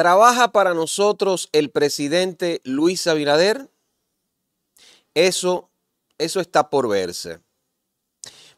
¿Trabaja para nosotros el presidente Luis Abinader? Eso, eso está por verse.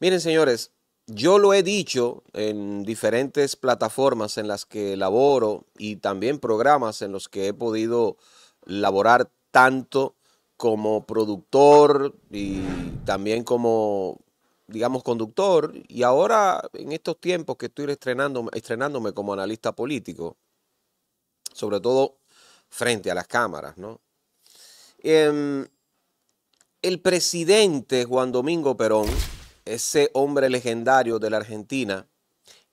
Miren, señores, yo lo he dicho en diferentes plataformas en las que laboro y también programas en los que he podido laborar tanto como productor y también como, digamos, conductor. Y ahora, en estos tiempos que estoy estrenándome, estrenándome como analista político, sobre todo frente a las cámaras, ¿no? Em, el presidente Juan Domingo Perón, ese hombre legendario de la Argentina,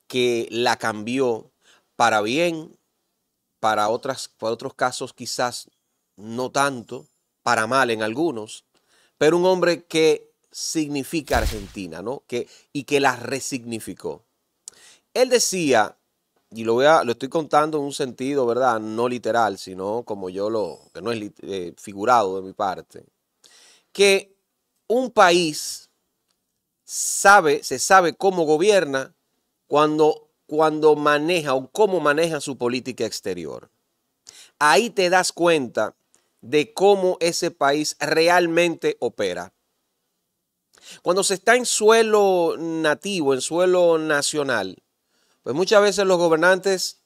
que la cambió para bien, para, otras, para otros casos quizás no tanto, para mal en algunos, pero un hombre que significa Argentina, ¿no? Que, y que la resignificó. Él decía y lo voy a, lo estoy contando en un sentido, ¿verdad? No literal, sino como yo lo, que no es eh, figurado de mi parte, que un país sabe, se sabe cómo gobierna cuando, cuando maneja o cómo maneja su política exterior. Ahí te das cuenta de cómo ese país realmente opera. Cuando se está en suelo nativo, en suelo nacional, pues muchas veces los gobernantes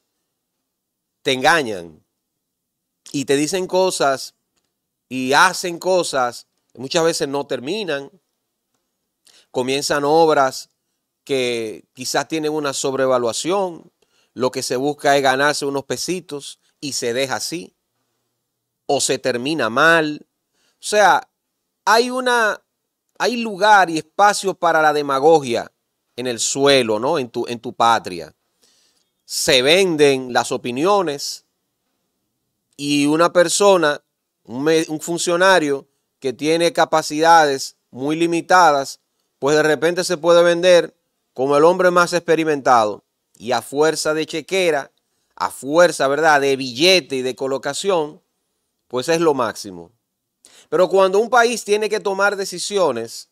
te engañan y te dicen cosas y hacen cosas muchas veces no terminan. Comienzan obras que quizás tienen una sobrevaluación. Lo que se busca es ganarse unos pesitos y se deja así. O se termina mal. O sea, hay una hay lugar y espacio para la demagogia en el suelo, ¿no? En tu, en tu patria. Se venden las opiniones y una persona, un, un funcionario que tiene capacidades muy limitadas, pues de repente se puede vender como el hombre más experimentado y a fuerza de chequera, a fuerza, ¿verdad?, de billete y de colocación, pues es lo máximo. Pero cuando un país tiene que tomar decisiones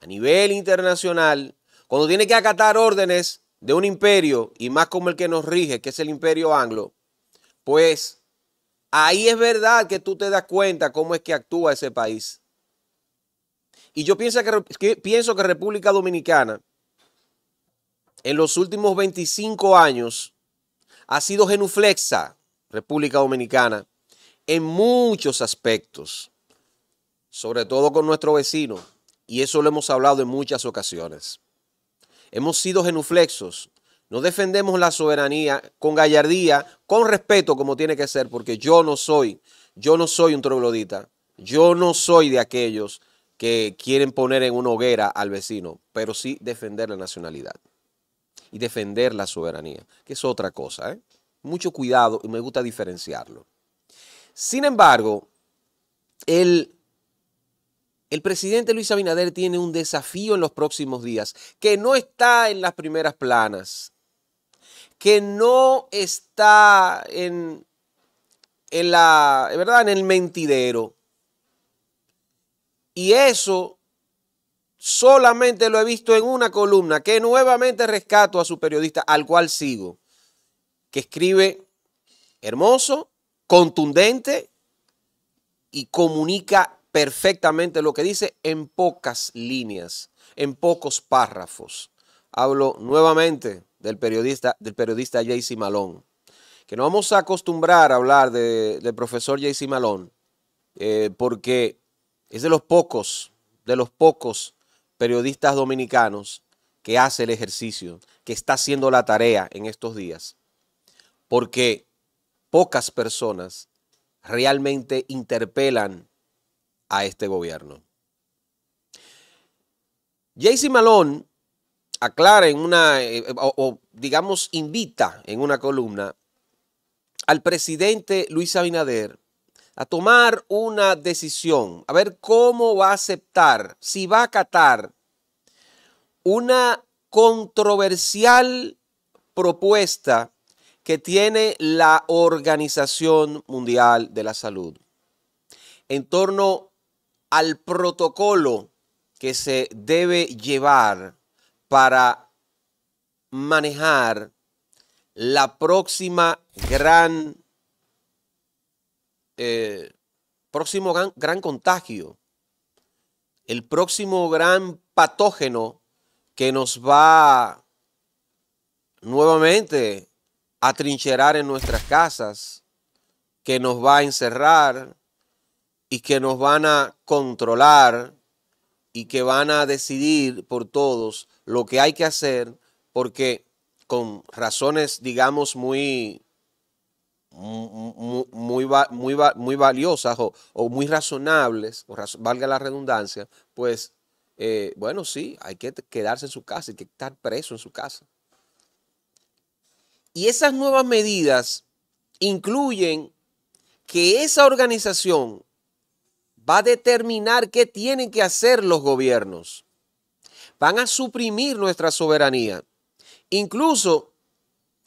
a nivel internacional, cuando tiene que acatar órdenes de un imperio, y más como el que nos rige, que es el imperio anglo, pues ahí es verdad que tú te das cuenta cómo es que actúa ese país. Y yo pienso que, pienso que República Dominicana en los últimos 25 años ha sido genuflexa, República Dominicana, en muchos aspectos, sobre todo con nuestro vecino, y eso lo hemos hablado en muchas ocasiones hemos sido genuflexos, no defendemos la soberanía con gallardía, con respeto como tiene que ser, porque yo no soy, yo no soy un troglodita, yo no soy de aquellos que quieren poner en una hoguera al vecino, pero sí defender la nacionalidad y defender la soberanía, que es otra cosa. ¿eh? Mucho cuidado y me gusta diferenciarlo. Sin embargo, el el presidente Luis Abinader tiene un desafío en los próximos días que no está en las primeras planas, que no está en, en la, ¿verdad? En el mentidero. Y eso solamente lo he visto en una columna que nuevamente rescato a su periodista, al cual sigo, que escribe hermoso, contundente y comunica perfectamente lo que dice en pocas líneas, en pocos párrafos. Hablo nuevamente del periodista, del periodista JC Malón, que no vamos a acostumbrar a hablar del profesor JC Malón, eh, porque es de los pocos, de los pocos periodistas dominicanos que hace el ejercicio, que está haciendo la tarea en estos días, porque pocas personas realmente interpelan a este gobierno. Jaycee Malón aclara en una, eh, o, digamos, invita en una columna al presidente Luis Abinader a tomar una decisión, a ver cómo va a aceptar, si va a acatar una controversial propuesta que tiene la Organización Mundial de la Salud en torno al protocolo que se debe llevar para manejar la próxima gran, eh, próximo gran, contagio, el próximo gran patógeno que nos va nuevamente a trincherar en nuestras casas, que nos va a encerrar, y que nos van a controlar y que van a decidir por todos lo que hay que hacer, porque con razones, digamos, muy, muy, muy, valiosas o, muy razonables, valga la redundancia, pues, eh, bueno, sí, hay que quedarse en su casa, hay que estar preso en su casa. Y esas nuevas medidas incluyen que esa organización va a determinar qué tienen que hacer los gobiernos. Van a suprimir nuestra soberanía, incluso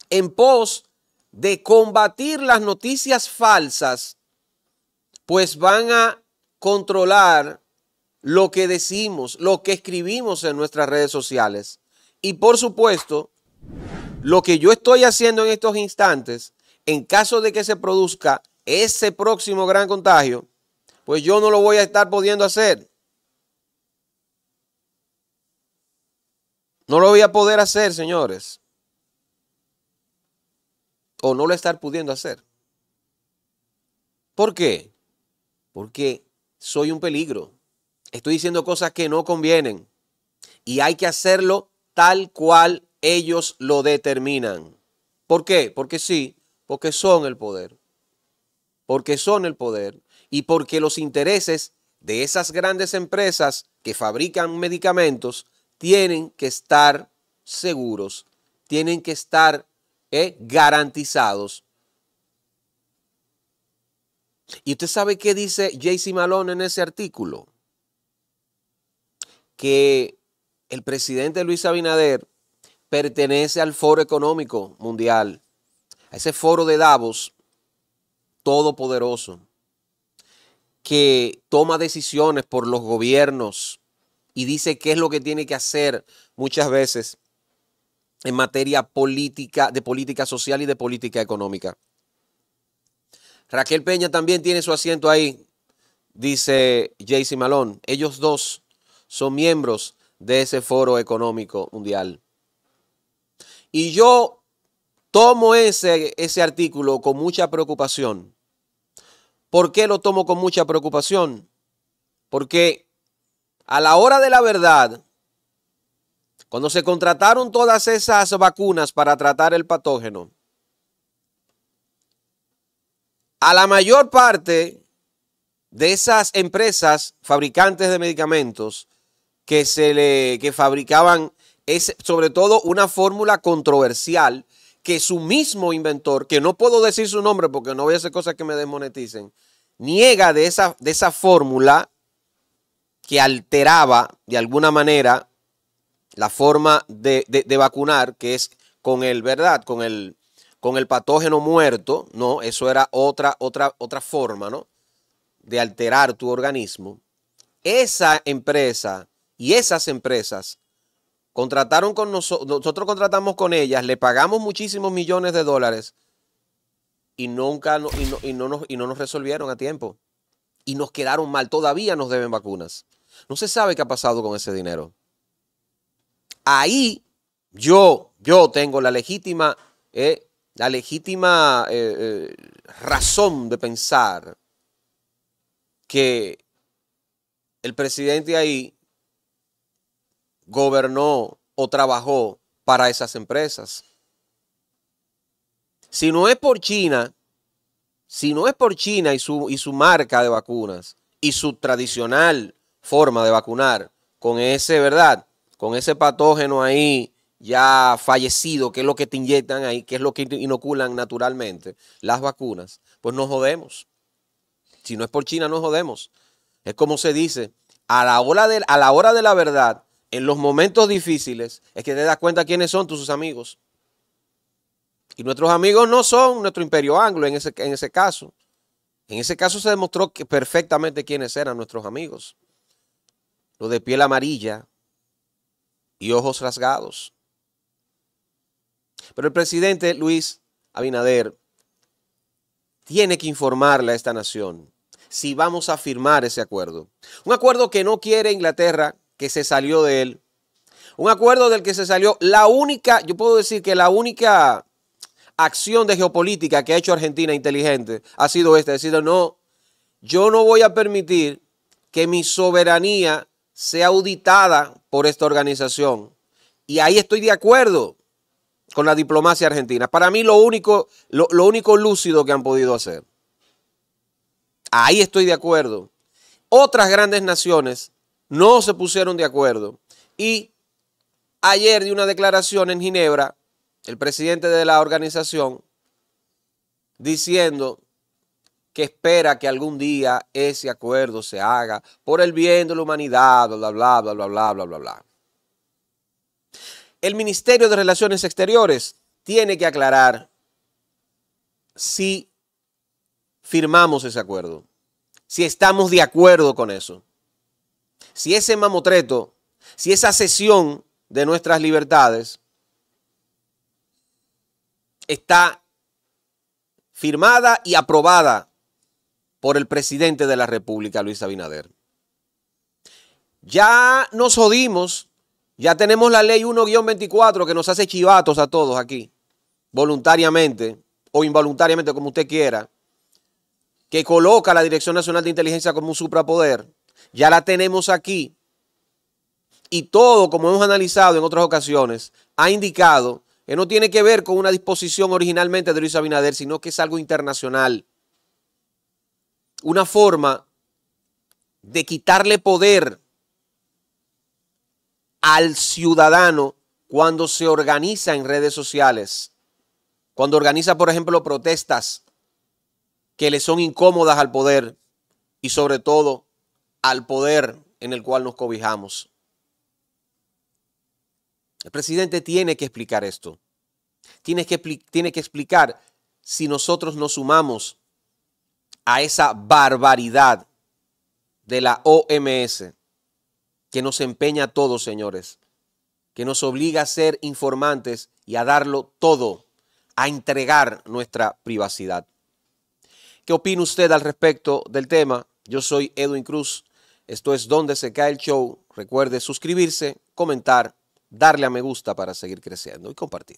en pos de combatir las noticias falsas, pues van a controlar lo que decimos, lo que escribimos en nuestras redes sociales. Y por supuesto, lo que yo estoy haciendo en estos instantes, en caso de que se produzca ese próximo gran contagio, pues yo no lo voy a estar pudiendo hacer. No lo voy a poder hacer, señores. O no lo estar pudiendo hacer. ¿Por qué? Porque soy un peligro. Estoy diciendo cosas que no convienen. Y hay que hacerlo tal cual ellos lo determinan. ¿Por qué? Porque sí, porque son el poder. Porque son el poder y porque los intereses de esas grandes empresas que fabrican medicamentos tienen que estar seguros, tienen que estar eh, garantizados. ¿Y usted sabe qué dice JC Malone en ese artículo? Que el presidente Luis Abinader pertenece al Foro Económico Mundial, a ese foro de Davos todopoderoso que toma decisiones por los gobiernos y dice qué es lo que tiene que hacer muchas veces en materia política, de política social y de política económica. Raquel Peña también tiene su asiento ahí, dice JC Malón. Ellos dos son miembros de ese foro económico mundial. Y yo tomo ese, ese artículo con mucha preocupación ¿Por qué lo tomo con mucha preocupación? Porque a la hora de la verdad, cuando se contrataron todas esas vacunas para tratar el patógeno, a la mayor parte de esas empresas fabricantes de medicamentos que se le que fabricaban es sobre todo una fórmula controversial que su mismo inventor, que no puedo decir su nombre porque no voy a hacer cosas que me desmoneticen, niega de esa, de esa fórmula que alteraba de alguna manera la forma de, vacunar, que es con el, ¿verdad? Con el, con el patógeno muerto, ¿no? Eso era otra, otra, otra forma, ¿no? De alterar tu organismo. Esa empresa y esas empresas contrataron con nosotros, nosotros contratamos con ellas, le pagamos muchísimos millones de dólares y nunca no, y, no, y, no nos, y no nos resolvieron a tiempo. Y nos quedaron mal. Todavía nos deben vacunas. No se sabe qué ha pasado con ese dinero. Ahí yo, yo tengo la legítima, eh, la legítima eh, eh, razón de pensar que el presidente ahí gobernó o trabajó para esas empresas. Si no es por China, si no es por China y su, y su marca de vacunas y su tradicional forma de vacunar con ese, ¿verdad? Con ese patógeno ahí ya fallecido, que es lo que te inyectan ahí, que es lo que inoculan naturalmente, las vacunas, pues nos jodemos. Si no es por China, nos jodemos. Es como se dice, a la hora de, a la, hora de la verdad, en los momentos difíciles, es que te das cuenta quiénes son tus amigos. Y nuestros amigos no son nuestro imperio anglo en ese, en ese caso. En ese caso se demostró perfectamente quiénes eran nuestros amigos. Los de piel amarilla y ojos rasgados. Pero el presidente Luis Abinader tiene que informarle a esta nación si vamos a firmar ese acuerdo. Un acuerdo que no quiere Inglaterra, que se salió de él. Un acuerdo del que se salió la única, yo puedo decir que la única acción de geopolítica que ha hecho Argentina inteligente ha sido esta, decir, no, yo no voy a permitir que mi soberanía sea auditada por esta organización. Y ahí estoy de acuerdo con la diplomacia argentina. Para mí lo único, lo, único lúcido que han podido hacer. Ahí estoy de acuerdo. Otras grandes naciones no se pusieron de acuerdo. Y ayer de una declaración en Ginebra el presidente de la organización, diciendo que espera que algún día ese acuerdo se haga por el bien de la humanidad, bla, bla, bla, bla, bla, bla, bla, bla. El Ministerio de Relaciones Exteriores tiene que aclarar si firmamos ese acuerdo, si estamos de acuerdo con eso, si ese mamotreto, si esa cesión de nuestras libertades está firmada y aprobada por el presidente de la República, Luis Abinader. Ya nos jodimos, ya tenemos la ley 1-24 que nos hace chivatos a todos aquí, voluntariamente o involuntariamente, como usted quiera, que coloca a la Dirección Nacional de Inteligencia como un suprapoder. Ya la tenemos aquí. Y todo, como hemos analizado en otras ocasiones, ha indicado que no tiene que ver con una disposición originalmente de Luis Abinader, sino que es algo internacional. Una forma de quitarle poder al ciudadano cuando se organiza en redes sociales, cuando organiza, por ejemplo, protestas que le son incómodas al poder y sobre todo al poder en el cual nos cobijamos. El presidente tiene que explicar esto. Tiene que, explicar si nosotros nos sumamos a esa barbaridad de la OMS que nos empeña a todos, señores, que nos obliga a ser informantes y a darlo todo, a entregar nuestra privacidad. ¿Qué opina usted al respecto del tema? Yo soy Edwin Cruz. Esto es Donde se cae el show. Recuerde suscribirse, comentar darle a me gusta para seguir creciendo y compartir.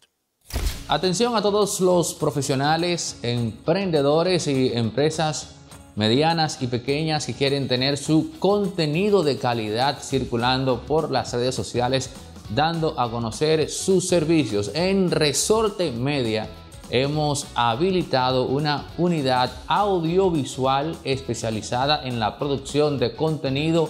Atención a todos los profesionales, emprendedores y empresas medianas y pequeñas que quieren tener su contenido de calidad circulando por las redes sociales, dando a conocer sus servicios. En Resorte Media hemos habilitado una unidad audiovisual especializada en la producción de contenido